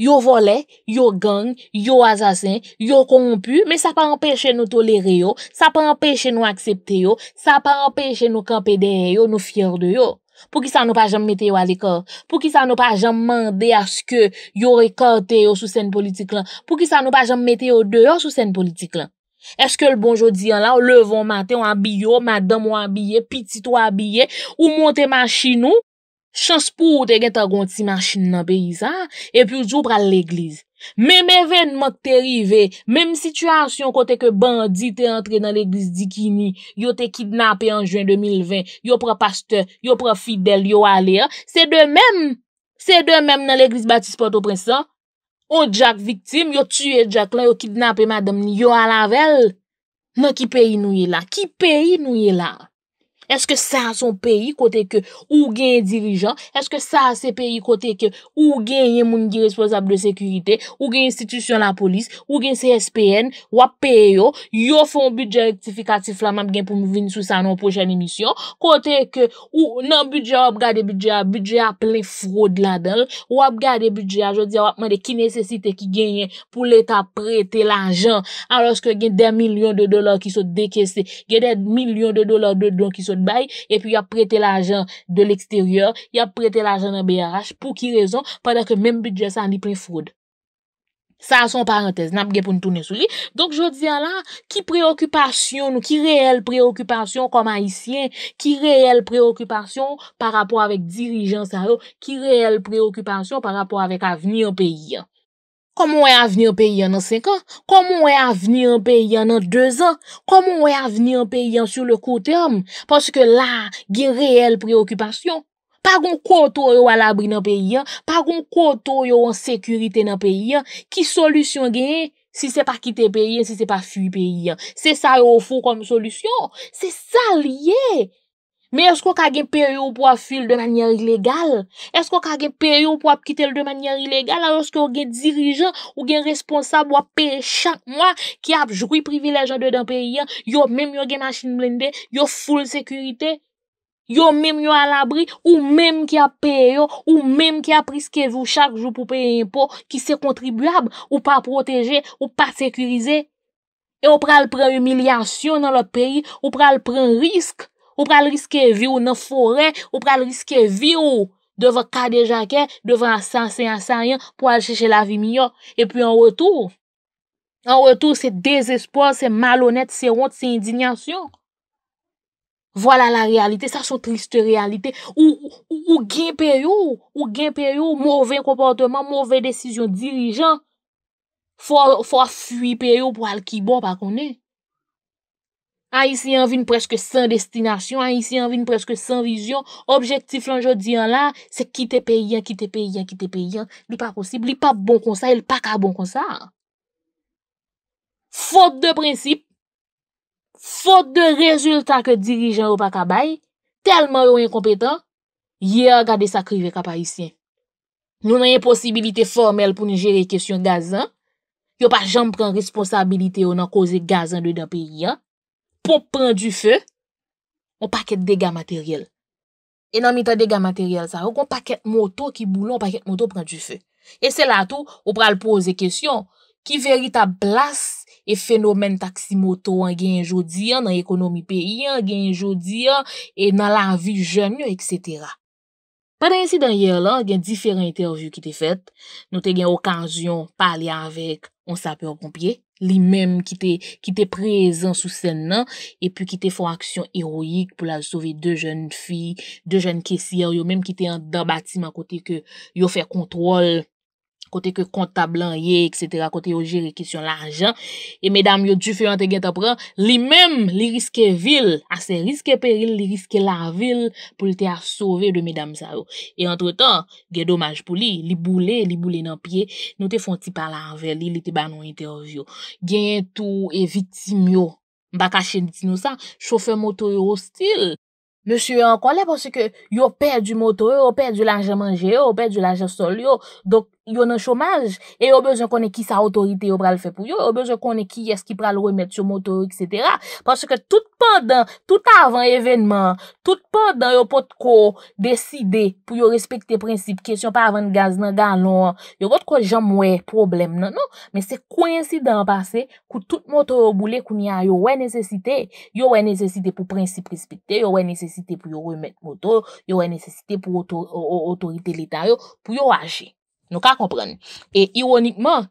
yo vole, yo gang, yo azasen, yo kompu, me sa pa empèche nou tolere yo, sa pa empèche nou aksepte yo, sa pa empèche nou kapede yo, nou fyer de yo, pou ki sa nou pa jom mette yo alikor, pou ki sa nou pa jom mande aske yo rekote yo sou sen politik lan, pou ki sa nou pa jom mette yo deyo sou sen politik lan. Eske l bonjodi an la, ou levon maten, ou abiyo, madam ou abiye, pitito ou abiye, ou monte man chi nou, chans pou te gen ta gonti man chi nan pe yi sa, epi ou zoupra l eglise. Meme ven mok te rive, meme situasyon kote ke bandi te entre nan l eglise dikini, yo te kidnapen an juen 2020, yo pra pasteur, yo pra fidel, yo ale, se de men, se de men nan l eglise batis pato pre sa. O djak viktim, yo tue djak la, yo kidna pe madam ni, yo alavel. Non ki peyi nou ye la, ki peyi nou ye la. eske sa a son peyi kote ke ou gen dirijan, eske sa a se peyi kote ke ou gen yon moun di responsable de sekurite, ou gen institusyon la polis, ou gen CSPN wap peyo, yo fon budget ratifikatif la map gen pou mou vin sou sa nan wap projen emisyon, kote ke ou nan budget wap gade budget budget aple fraude la del wap gade budget a jodi wap mende ki nesesite ki genyen pou l'Etat prete l'anjan, aloske gen 10 milyon de dolar ki sou dekesse gen 10 milyon de dolar de don ki sou bay, epi ap prete l'ajan de l'eksteryor, ap prete l'ajan de BH, pou ki rezon, pader ke mem bidje sa ni pre foud. Sa son parentez, napge pou n'tounen souli. Donk jodi ala, ki preokupasyon nou, ki reel preokupasyon kom haisyen, ki reel preokupasyon par rapport avek dirijans a yo, ki reel preokupasyon par rapport avek aveni o peyi. Koman wè a veni an peyi an nan 5 an? Koman wè a veni an peyi an nan 2 an? Koman wè a veni an peyi an sur le kou term? Ponske la, gen reèl preokupasyon. Pagoun koto yo alabri nan peyi an, pagoun koto yo an sekurite nan peyi an, ki solusyon gen, si se pa kite peyi an, si se pa fuy peyi an. Se sa yo fou konm solusyon. Se sa liye. Men esko ka gen pere yo pou ap fil de manyer ilegal? Esko ka gen pere yo pou ap kitel de manyer ilegal? Ano esko yo gen dirije ou gen responsable ou ap pere chak mwa ki ap jwi privileje de dan pere yon? Yo menm yo gen masjine blende, yo full sekurite? Yo menm yo alabri ou menm ki ap pere yo ou menm ki ap priskez ou chak jou pou pere yon pou ki se kontribuab ou pa proteje ou pa sekurize? E ou pral pran emilyasyon nan lop peyi ou pral pran risk? Ou pral riske vi ou nan fore, ou pral riske vi ou devan kade jake, devan sansen yansayen pou al cheche la vi miyo. E pi an wotou, an wotou se dezespon, se malonet, se ont, se indinyasyon. Vola la realite, sa sou triste realite. Ou gen peryo, ou gen peryo, mouven komportman, mouven desisyon dirijan. Fwa fwi peryo pou al kibon pa konen. a isi an vin preske san destinasyon, a isi an vin preske san vizyon, objektif lan jodi an la, se ki te pe yon, ki te pe yon, ki te pe yon, li pa konsib, li pa bon konsar, li pa ka bon konsar. Fote de prinsip, fote de rezultat ke dirijan ou pa kabay, telman ou enkompetant, yi an gade sa krive kap a isi an. Nou nan yon posibilite formel pou ni jere kesyon gazan, yo pa janm pren responsabilite ou nan koze gazan de dan pe yon, ponp pren du fe, on paket dega materyel. E nan mi ta dega materyel sa, ou kon paket moto ki boulon, paket moto pren du fe. E se la tou, ou pral pose kesyon, ki veri ta blas e fenomen taksi moto an gen jodi an, nan ekonomi peyi an, gen jodi an, e nan la vi jen yo, et cetera. Padansi dan yer lan, gen diferent intervyu ki te fet, nou te gen okanjyon, pali an vek, on sape an kompye. li menm ki te prezen sou sen nan e pi ki te fon aksyon eroyik pou la souve de jen fi, de jen kesiyer, yo menm ki te an da batim an kote ke yo fe kontrol kote ke konta blan ye, kote yo jere ki syon l'ajan, e medam yo di fè yon te gen ta pran, li mem li riske vil, a se riske peril, li riske la vil, pou li te a souve de medam sa yo. E antre tan, gen domaj pou li, li boule, li boule nan piye, nou te fonti pala anvel, li li te ban nou intervyo. Gen tou evitim yo, baka chen diti nou sa, chofè motor yo stil, le syon an kwa le, porsi ke yo pè du motor yo, yo pè du laje manje yo, yo pè du laje sol yo, dok, yo nan chomaj, e yo bezon konen ki sa otorite yo pral fè pou yo, yo bezon konen ki eski pral wèmèt sou motor, etc. Paske tout pandan, tout avan evenman, tout pandan yo pot ko deside pou yo respèkte prinsip kèsyon pa avan gaz nan gan, non, yo pot ko jom wè problem nan, non, men se kouensi dan pase kou tout motor wè boulè kou ni a yo wè nèsesite, yo wè nèsesite pou prinsip respèkte, yo wè nèsesite pou yo wèmèt motor, yo wè nèsesite pou otorite lita yo pou yo wèjè. Nou ka kompren. E ironikman,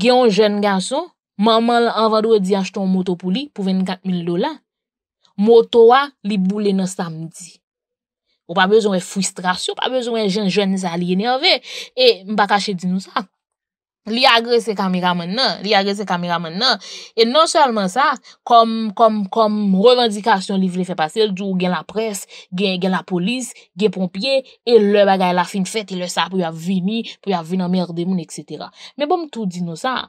gen yon jen ganson, maman an vandou di yach ton moto pou li, pou 24000 dolan, moto wa li boule nan samdi. Ou pa bezon we fwistrasyon, pa bezon we jen jen zaline avè, e mba kache dinou sa. li agre se kamira man nan, li agre se kamira man nan, e non salman sa, kom revendikasyon li vle fe pase, jou gen la pres, gen la polis, gen pompye, e le bagay la fin fete, e le sa pou ya vini, pou ya vini amerdemoun, et cetera. Me bom tou di nou sa,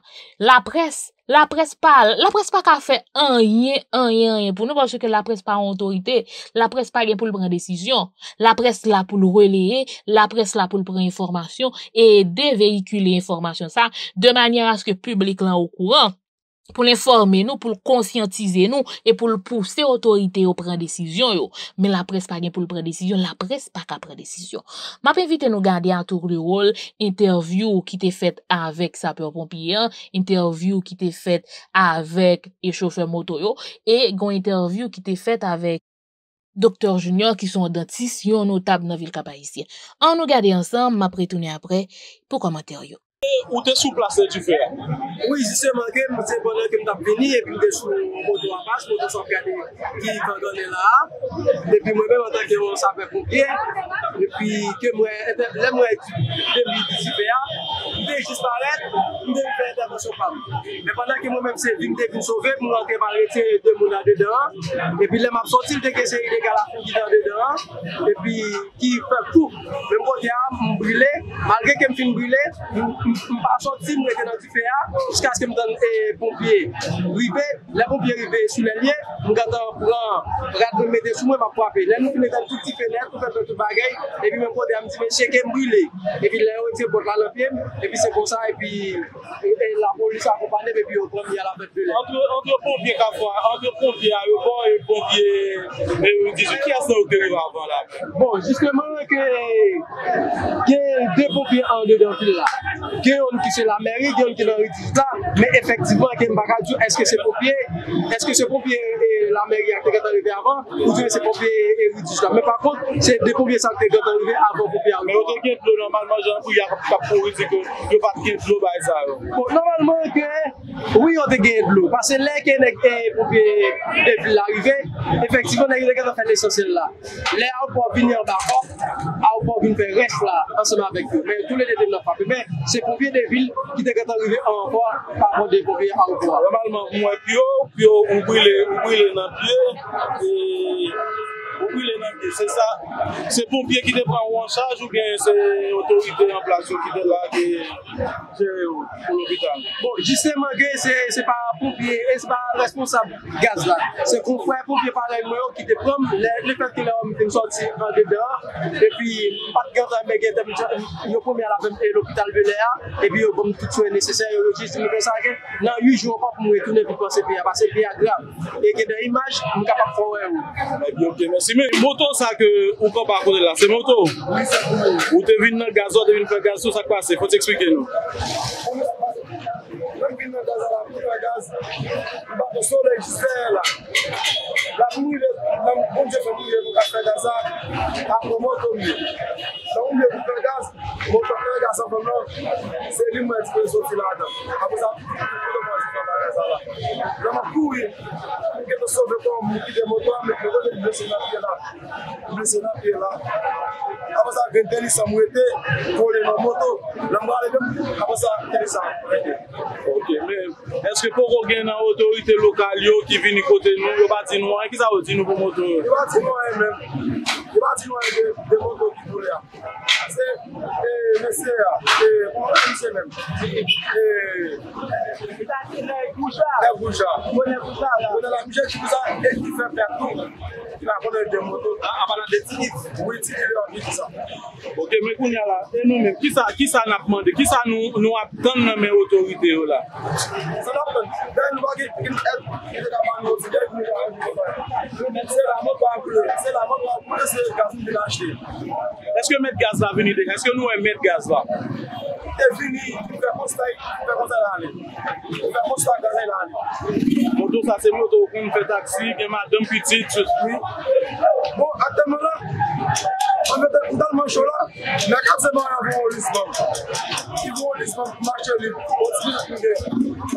la pres, La presse pas, la presse pas qu'a fait un yen, un yen, un yen Pour nous, la presse pas en autorité. la presse pas pour pour le prendre la presse là pour le relayer, la presse la information et information information ça de manière à ce de que public public au au courant. pou l'informe nou, pou l'konsyantize nou, e pou l'pouse autorite yo pre-desisyon yo. Men la pres pa gen pou l'pre-desisyon, la pres pa ka pre-desisyon. Ma pe invite nou gade an touk de wol, interview ki te fet avèk sapeur pompier, interview ki te fet avèk e chofè moto yo, e gwen interview ki te fet avèk doktor jounior ki son dentiste, yon nou tab nan vil kapa isi. An nou gade ansam, ma pre-touni apre pou komater yo. ou te sou plase di fè? Oui, jise man ke, mwen se bonè ke m tap peni epi m te sou motu apache, motu sop kède ki kè gèdène la epi mwen mè mèm an takè mè sa fè pou kè epi ke mwen lè mwen ekip 2010-2011 mwen te jist paret mwen te mwen fè interponsofam mè panè ke mwen mèm se dim te fin sove mwen an ke m arete te moun an dedan epi lè m ap soti m te ke se yè de gala fongi an dedan, epi ki fè pou, mè m kon kè am m brilè malè ke m fin brilè, m m pa choti m lete nan di fea jiska jke m dan e pompye ripe, le pompye ripe sou le liye m gata m pran, rate m mette sou m e m apwape, le nou m lete nan ti ti fene pou fete tout bagay, e pi m kode a m di me cheke m bile, e pi le ou eti bot la lopim, e pi se konsa e pi e, e, la pou lisa akopane e pi o tom yal apwe de lè Ante pompye a yopan e pompye e, bon, jistèman ke de pompye an de dantil la gueule qui c'est la mairie, gueule qui l'a dit ça, mais effectivement, est-ce que c'est pompier? Est-ce que c'est pour la meri ak te gata revè avan, ou di wè se popye erudis la. Mè pa kont, se depopye sa te gata revè avan popye avan. Mè ou te gen blou, normalman, jan pou y a kap pou y di kon, yo pat ki plou ba y sa yo. Normalman, kè, wè ou te gen blou, pasè lè kè nèk te popye dev l'arivè, efektivon, nèk y de gata fè l'essensel la. Lè a ou po vinyan ba or, a ou po vinyan fè res la, anseman avèk yo. Mè, tou lè lè dev lò papè. Mè, se popye dev l'arivè avan, nan pye, et... Eh, Ou pou leni pou se sa Se pompye ki depran ou an chaj Ou gen se otorite an plasyon ki depran Gen ou Bon, jiste mwen gen se pa pompye E se pa responsab gaz la Se kon fwen pompye pa lè mwen ou ki depran Lè fèk ke lè ou mwen te msoti Vende deor E pi pat gèr mwen gen te msoti Yo pou mwen ala ven l'opital vene a E pi yo bon mwen tout sou e nesesè Yo jiste mwen pesan gen Nan yu jou wap mwen etounen Mwen se pi a grave E gen de imaj mwen kapap fwen wè ou Ok mwen Si mè, moto sa ke ou kom pa konde la, se moto? Ou te vin nan gazo, te vin pre gazo, sa kwa se? Foti ekswike nou. Kwa mè se pase ki, nan vin nan gazo, nan vin nan gazo, ba te sol ek disper la. La mouye, nan mounje mounye pou ka pre gazo, a promote mouye. Nan mounye pou pre gazo, moun te pre gazo pou moun, se li mwen eti pre zo ti la jav. Apo sa, pou pou pou pou te vwajit nan la gazo la. La mouye, moun ke te soj eto, moun ki te moto, moun ke te vwajit nan la gazo la. Apo sa gen teni sa mwete, pou le nan moto, lan wale gen, apo sa teni sa Ok men, eske pou ro gen nan oto ite lokal yo ki vini kote nou, yo bati nou a, ki sa o ti nou pou moto? Yo bati nou a men Ba ti wèy dekmote kid ou lè a? Sa se, ee, me se a, de I.M. Irta ki la e kouchà? P teenage kouchà. Mwen se kouchà, la... Oe de la kouchè k 이게 sa,げn ki 요� fèng fèn tou pi la kon Toyota ve치 akmande ti nít wèyah ti kire lan dit kisa. Ok k meter kounye alan, lè nou ke eはは! Kisa nou apmande, kisa nou apkande nou me otorite ou la? Kad wè ny vaccinesouj mwen apmande JUST頻道 pou mè tsè la mò due akloe E se yo met gaz la veni dek? E se yo nou e met gaz la? E veni, pou kèpons ta yi Pou kèpons ta yi lalè Pou kèpons ta yi lalè Moun tou sa se mi, moun tou kou moun fè taksi Gèm a dèm piti Moun Ate man la, a me dekou dal man chola, me akase man la voun olisman. Ki voun olisman pou mache li, osbi akonde.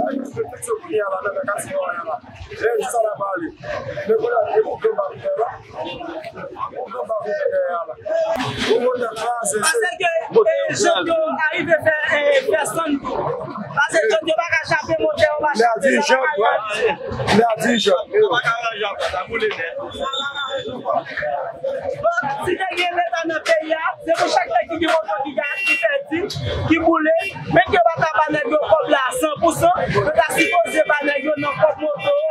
A yon sepe teksou kini yalane, me akase moun yalane, el sa la bali. Me kwa la, e mou genman kou be la, mou e genman moun be yalane. O woye kwa se se, mouten mou yalane. Ase ke, e, e jok yo naribe fe, e, peskon, ase ton yo baka chanpe mote, o baka chanpe. Ne adi jok, woye? Ne adi jok. O baka wala jok, a tamou lene. O woye, a, a, a, a, a, a, a, a. Bon, si gen gen net an an pey ya, se mou chak teki gen mouton ki gas, ki feti, ki boulay, men ke wata baner yo pop non, la 100%, men ta si fose baner yo nan pop mouton,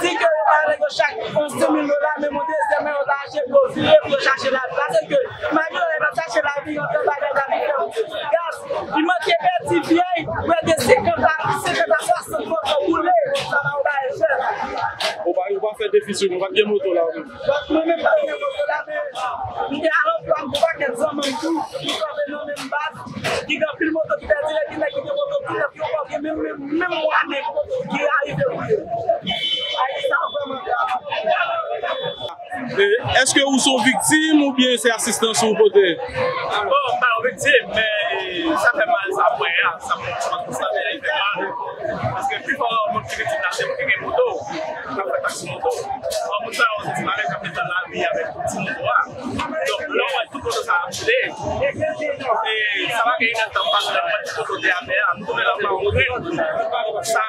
si ke wata baner yo chak 11000 lora, men mou dese men wata aje plozi, men pou chache la vi. Ase gen, man gen wata chache la vi an te bagay da vi kèm. Gas, iman ke beti biay, mwen de 50, 50, 60 mouton boulay, sa nan wata aje. Ou ba yon wap fè defisyon, ou ba gen mouton la ou bon, mou? Mou mè mè pa. Mwen anpon se la men, mwen gen anpon anpon ou pak et zan man kou. Mwen kon ven nan men mbate, gen pin moton ki peti lè, gen men ki ten moton ki lè, ki yo kon gen men mwen mwen mwen mwen mwen mwen mwen mwen mwen mwen mwen mwen mwen. A yi san wè man gen anpon. Eske ou son viktime ou bien se asistan sou potè? Bon, mwen mwen viktime, mwen sa fe man sa mwen anpon sa ve a yi ven man. Aske pi fò, mwen finke ti datè, mwen finke mouton. Mwen fò tak si mouton. Wap moun sa osm se manen kapetan la miye A men moun sin moun moun Non waj sou kono sa ap de E sa wak e inan tan pa A moun moun moun moun moun Sa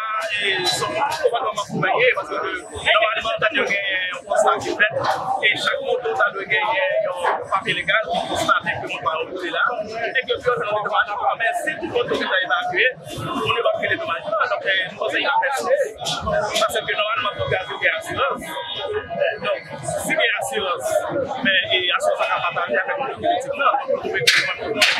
e son moun moun moun moun moun Moun moun moun moun moun sa ki fet, e chak mwotou ta dwen genye yo papiligal, mwen kou se naten ki mwotou li la, e ki yo fiyo se nan li do manj kou, mwen si kou tou ki ta idakwe, mwen li do apilin do manj kou, an apen, mwen se inape se, an apen, mwen se pi nou an, an apen, mwen se pi nou an,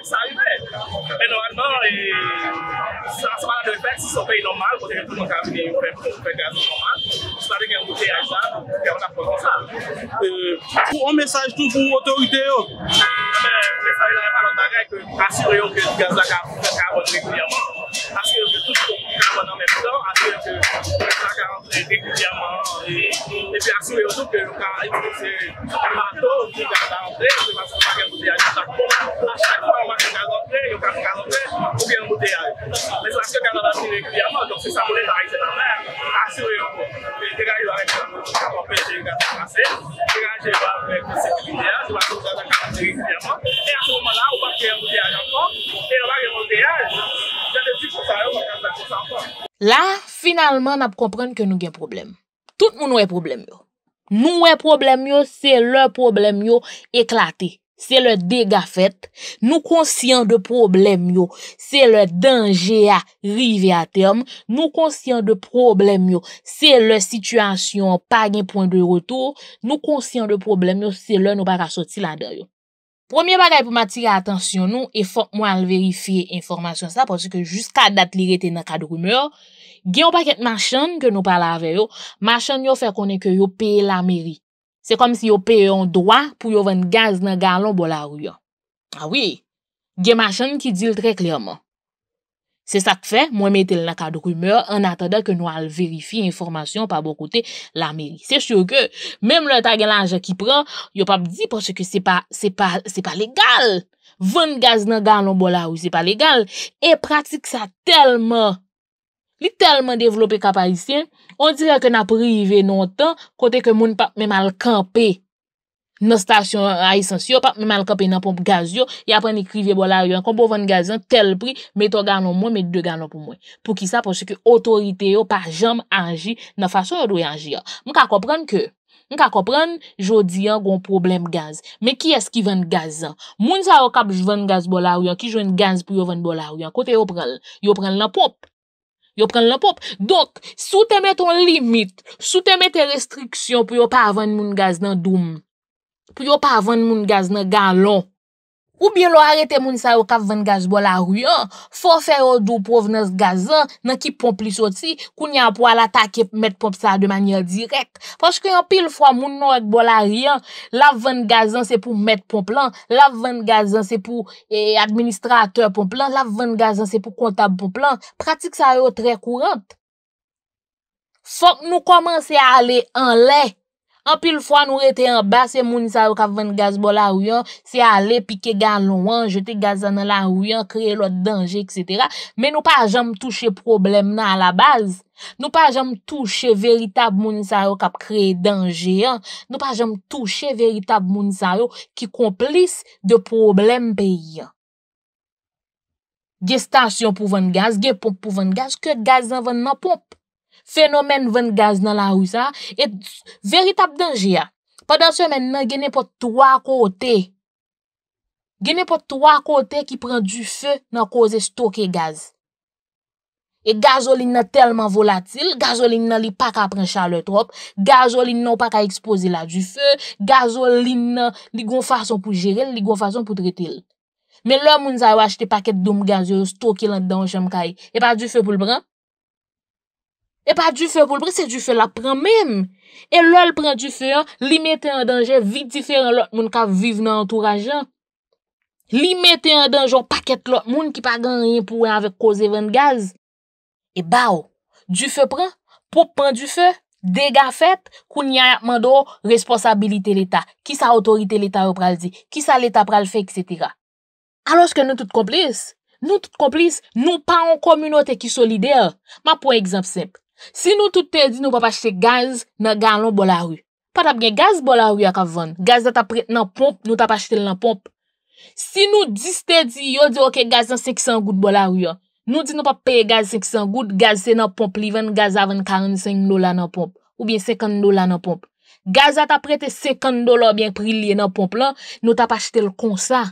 sa yi ve, eno anman si sa manan de pe, si sa pe normal, kote yon touman ka api pe gazan normal, sa de gen ou te aizan, ke an api konzal ou mensaj tou pou otorite yo mensaj la yon parantage, asyo yo ke gazan ka api, se ka api asyo yo yon touman ka api nan menjan asyo yo ke gazan ka api se ka api, se ka api asyo yo touman ka api se ka api, se ka api La, finalman na pou komprenn ke nou gen problem. Tout moun wè problem yo. Moun wè problem yo, se lè problem yo eklate. Se le dega fet, nou konsyen de problem yo, se le denje a rive a tem, nou konsyen de problem yo, se le situasyon pa gen point de roto, nou konsyen de problem yo, se le nou baga soti la do yo. Premier bagay pou ma tire atensyon nou, e fok mwa al verifiye informasyon sa, pwosye ke jiska dat li rete nan ka drume yo, gen yo baget machan ke nou pala ave yo, machan yo fe konen ke yo peye la meri. Se kom si yo pe yo an doa pou yo ah bon ven gaz nan galon bo la ou yo. Awi, gen machan ki dil tre klerman. Se sak fe, mwen metel nan kad rumeur an atada ke nou al verifi informasyon pa bo kote la meri. Se chou ke, menm le tagel anje ki pran, yo pap di porsi ke se pa legal. Ven gaz nan galon bo la ou se pa legal. E pratik sa telman. Li telman devlope kapalistien, on direk na prive non tan, kote ke moun pap me mal kampe nan stasyon a yisans yo, pap me mal kampe nan pomp gaz yo, ya apan ni krive bolaryon, konpon vende gaz yo tel pri, meto ganon mwen, meto de ganon pou mwen. Pou ki sa, pou se ki otorite yo pa jom anji, nan fasyon yo do anji yo. Mou ka kompran ke, mou ka kompran, jodi yo goun problem gaz, men ki eski vende gaz yo. Moun sa yo kapj vende gaz bolaryon, ki joun gaz pou yo vende bolaryon, kote yo prel, yo prel nan pomp, Yo pren lopop. Dok, sou teme ton limit. Sou teme te restriksyon pou yo pa avan moun gaz nan doum. Pou yo pa avan moun gaz nan galon. Ou byen lo arete moun sa yo ka vengaj bol a riyan, fò fè yon dou provenans gazan nan ki pomp li soti, koun yon pou alatake met pomp sa de manyan direk. Fò chkè yon pil fwa moun nou ek bol a riyan, la vengajan se pou met pomp lan, la vengajan se pou e, administrateur pomp lan, la vengajan se pou kontab pomp lan, pratik sa yo tre kourent. Fòk nou komanse a ale anle, Anpil fwa nou rete an bas, se mounisaro kap ven gaz bo la ouyan, se ale pike galon an, jete gaz an nan la ouyan, kreye lot denje, etc. Men nou pa jom touche problem nan a la baz. Nou pa jom touche veritab mounisaro kap kreye denje an. Nou pa jom touche veritab mounisaro ki komplis de problem peyi an. Ge stasyon pou ven gaz, ge pomp pou ven gaz, ke gaz an ven nan pomp. fenomen vende gaz nan la hou sa, et veritab denje ya. Padan semen nan genepot 3 kote, genepot 3 kote ki pren du fe nan kouze stoke gaz. Et gazolin nan telman volatil, gazolin nan li pa ka pren chale trop, gazolin nan pa ka expose la du fe, gazolin nan li goun fason pou jere, li goun fason pou trete il. Men lò moun zay wachete paket doun gaz yo stoke lan dan chanm kaj, e pa du fe pou l brant, E pa du fe pou le pre, se du fe la pren mèm. E lòl pren du fe an, li mète an danje, vit di fe an lòk moun ka vive nan entourajan. Li mète an danje an paket lòk moun ki pa gan rin pou an avek koze vèn gaz. E ba ou, oh, du fe pren, pou pren du fe, dega fèt, koun yayakman do responsabilite l'Etat, ki sa otorite l'Etat ou pral di, ki sa l'Etat pral fèk, etc. Alòs ke nou tout komplis, nou tout komplis, nou pa an komunote ki solide, ma pou ek zamp sep. Si nou tout te di nou pa pache gaz nan galon bolary. Patap gen gaz bolary a kavon. Gaz a ta prete nan pomp nou ta pache tel nan pomp. Si nou dis te di yo di ok gaz nan 500 gout bolary a. Nou di nou pa pe gaz 500 gout gaz se nan pomp li ven gaz avan 45 nola nan pomp. Ou bien 50 nola nan pomp. Gaz a ta prete 50 dola ou bien pri liye nan pomp la nou ta pache tel konsa.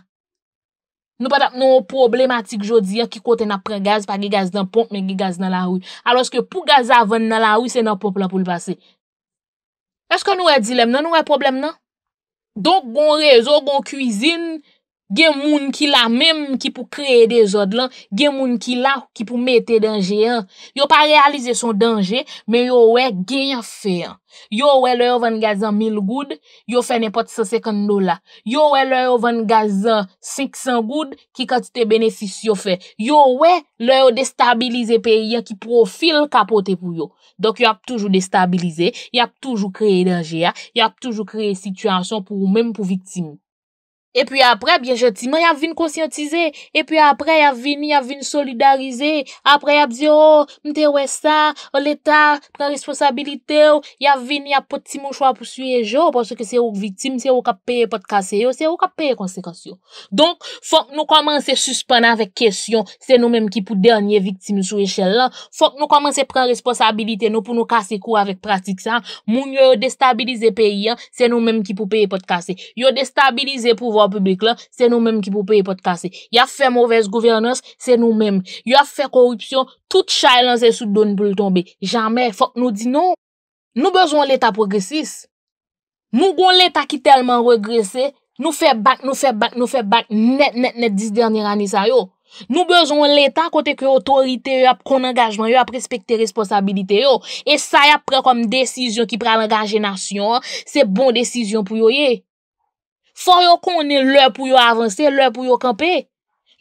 Nou pat ap nou problematik jodi an ki kote nan pre gaz pa ge gaz nan ponk men ge gaz nan la ou. Alos ke pou gaz avon nan la ou, se nan pop la pou l'pase. Eske nou e dilem nan, nou e problem nan? Donk gon rezo, gon kuisin. Gen moun ki la menm ki pou kreye de zod lan, gen moun ki la ki pou mette denje an. Yo pa realize son denje, men yo we genye fe an. Yo we le yo vande gazan 1000 goud, yo fe nepot sa 50 do la. Yo we le yo vande gazan 500 goud ki katite benefis yo fe. Yo we le yo destabilize pe yon ki profil kapote pou yo. Donk yo ap toujou destabilize, yo ap toujou kreye denje an, yo ap toujou kreye situasyon pou menm pou vitimou. epi apre, biye jati, man yav vin konsyantize epi apre, yav vin, yav vin solidarize, apre yav zi yo, mte wesa, ol etan pren responsabilite, yo yav vin, yav poti moun chwa pou suye jo parce ke se ouk vitim, se ouk ap paye pot kase yo, se ouk ap paye konsekasyon donk, fonk nou komanse suspana avek kesyon, se nou menm ki pou denye vitim sou eshe lan, fonk nou komanse pren responsabilite nou pou nou kase kou avek pratik san, moun yo destabilize peyi, se nou menm ki pou paye pot kase, yo destabilize pou vou an publik lan, se nou menm ki pou paye pot kase. Ya fe mouvez gouvernance, se nou menm. Ya fe korupsyon, tout chay lan se sou don pou l'tombe. Jamè, fok nou di non. nou. Nou bezon l'Etat progresis. Nou goun l'Etat ki telman regresse, nou fe bak, nou fe bak, nou fe bak net, net, net dis dernye rani sa yo. Nou bezon l'Etat kote kwe otorite yo ap kon angajman yo ap respekte responsabilite yo. E sa yo pren kom desisyon ki pren angajenasyon se bon desisyon pou yo ye. Foy yo konen lè pou yo avanse, lè pou yo kampe.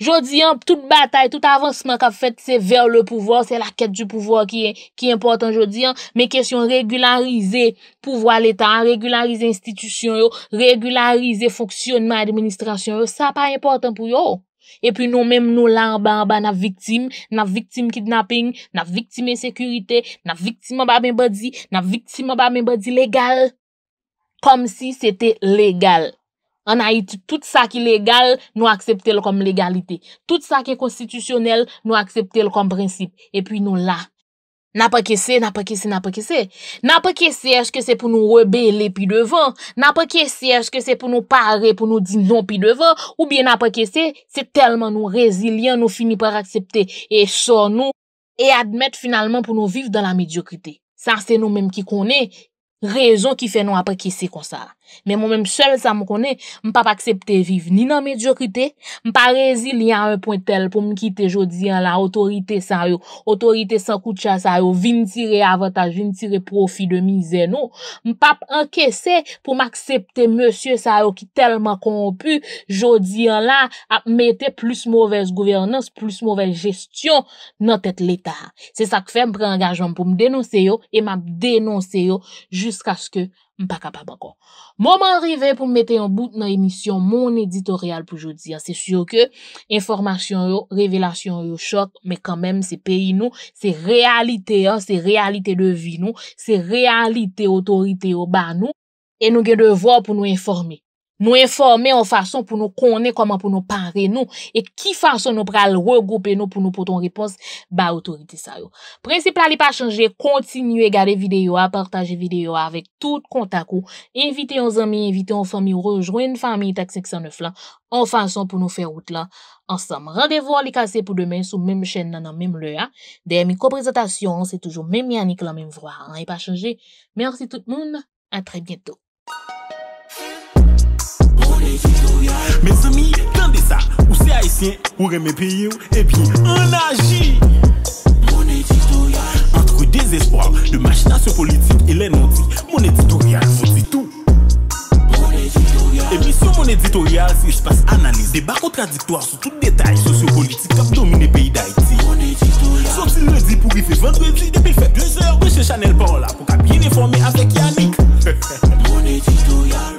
Jodi, tout batay, tout avanseman ka fet, se ver le pouvo, se la ket du pouvo ki important jodi. Me kesyon regularize pouvo al etan, regularize institisyon yo, regularize foksyonman administrasyon yo, sa pa important pou yo. E pi nou menm nou lanbamba na viktim, na viktim kidnapping, na viktim e sekurite, na viktim a baben badi, na viktim a baben badi legal, kom si sete legal. An a iti, tout sa ki legal, nou aksepte l kom legalite. Tout sa ki konstitusyonel, nou aksepte l kom prinsip. E pi nou la. Na pa ke se, na pa ke se, na pa ke se. Na pa ke se, eske se pou nou rebele pi devan. Na pa ke se, eske se pou nou pare pou nou dinon pi devan. Ou bien, na pa ke se, se telman nou rezilian nou fini par aksepte. E so nou, e admet finalman pou nou viv dan la mediokrite. San se nou menm ki konen. rezon ki fe nou apre kesi kon sa. Men moun menm sel sa m konen, m pap aksepte vive ni nan mediokite, m pa rezil yan anpwen tel pou m kite jodi an la, otorite san yo, otorite san koutcha san yo, vin tire avantaj, vin tire profi de mize nou, m pap ankesi pou m aksepte monsye sa yo ki telman kon pu, jodi an la ap mette plus mouvels gouvernance, plus mouvels gestyon nan tet l'Etat. Se sa k fe m pre angajman pou m denonse yo e m ap denonse yo jodi Jusk aske m pa kapap akon. Mouman rive pou m mette yon bout nan emisyon, moun editorial pou jodi. Se syo ke, informasyon yo, revelasyon yo, chok, me kamem se peyi nou, se realite yo, se realite de vi nou, se realite otorite yo ba nou, e nou gen devwa pou nou informe. Nou informe an fason pou nou konen koman pou nou pare nou. Et ki fason nou pral regroupe nou pou nou poton ripons ba otorite sa yo. Prensipla li pa chanje, kontinu e gade videyo a, partaje videyo a, avek tout kontak ou, evite yon zami, evite yon fami, rejoen fami tak 509 la, an fason pou nou fe route la ansam. Rendez-vous alikase pou demen sou mem chen nanan, mem le a. Demi ko prezentasyon, se toujou mem yani ke lan mem vwa. An li pa chanje, mersi tout moun, a tre bientou. Men se mi kande sa, ou se Haitien, ou reme peye ou, e pi en aji Mon éditorial Antre desespoir, de machinasyon politik, elen on di, mon éditorial, mon di tou Mon éditorial E pi sou mon éditorial, se jpasse analise, debat kontradiktoir, sou tout detay, sosyo politik, kap domine peyi d'Haiti Mon éditorial Sotil me di pou rifi, vendredi, depi fèp, 2h, wèche chanel parola, pou kap yen informe avèk Yannick Mon éditorial